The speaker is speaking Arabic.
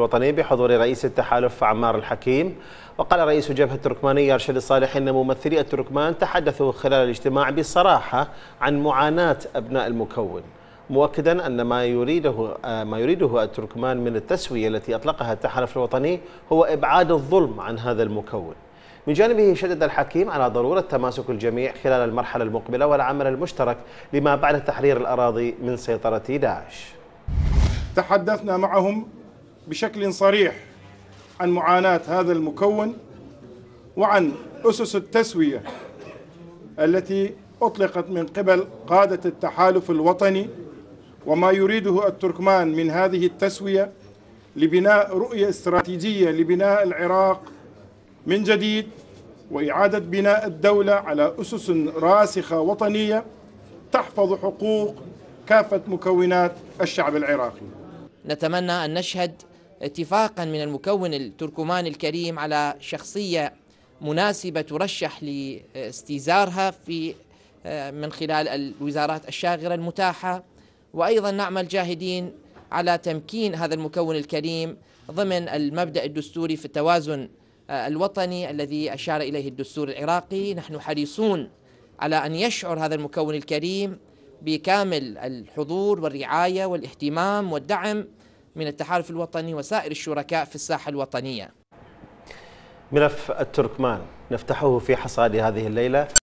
الوطني بحضور رئيس التحالف عمار الحكيم وقال رئيس جبهة التركمانية أرشد الصالح أن ممثلي التركمان تحدثوا خلال الاجتماع بصراحة عن معاناة أبناء المكون مؤكدا أن ما يريده ما يريده التركمان من التسوية التي أطلقها التحالف الوطني هو إبعاد الظلم عن هذا المكون من جانبه شدد الحكيم على ضرورة تماسك الجميع خلال المرحلة المقبلة والعمل المشترك لما بعد تحرير الأراضي من سيطرة داعش تحدثنا معهم بشكل صريح عن معاناة هذا المكون وعن أسس التسوية التي أطلقت من قبل قادة التحالف الوطني وما يريده التركمان من هذه التسوية لبناء رؤية استراتيجية لبناء العراق من جديد وإعادة بناء الدولة على أسس راسخة وطنية تحفظ حقوق كافة مكونات الشعب العراقي نتمنى أن نشهد اتفاقا من المكون التركماني الكريم على شخصية مناسبة ترشح لاستيزارها في آه، من خلال الوزارات الشاغرة المتاحة وأيضا نعمل جاهدين على تمكين هذا المكون الكريم ضمن المبدأ الدستوري في التوازن آه، الوطني الذي أشار إليه الدستور العراقي نحن حريصون على أن يشعر هذا المكون الكريم بكامل الحضور والرعاية والاهتمام والدعم من التحالف الوطني وسائر الشركاء في الساحة الوطنية ملف التركمان نفتحه في حصاد هذه الليلة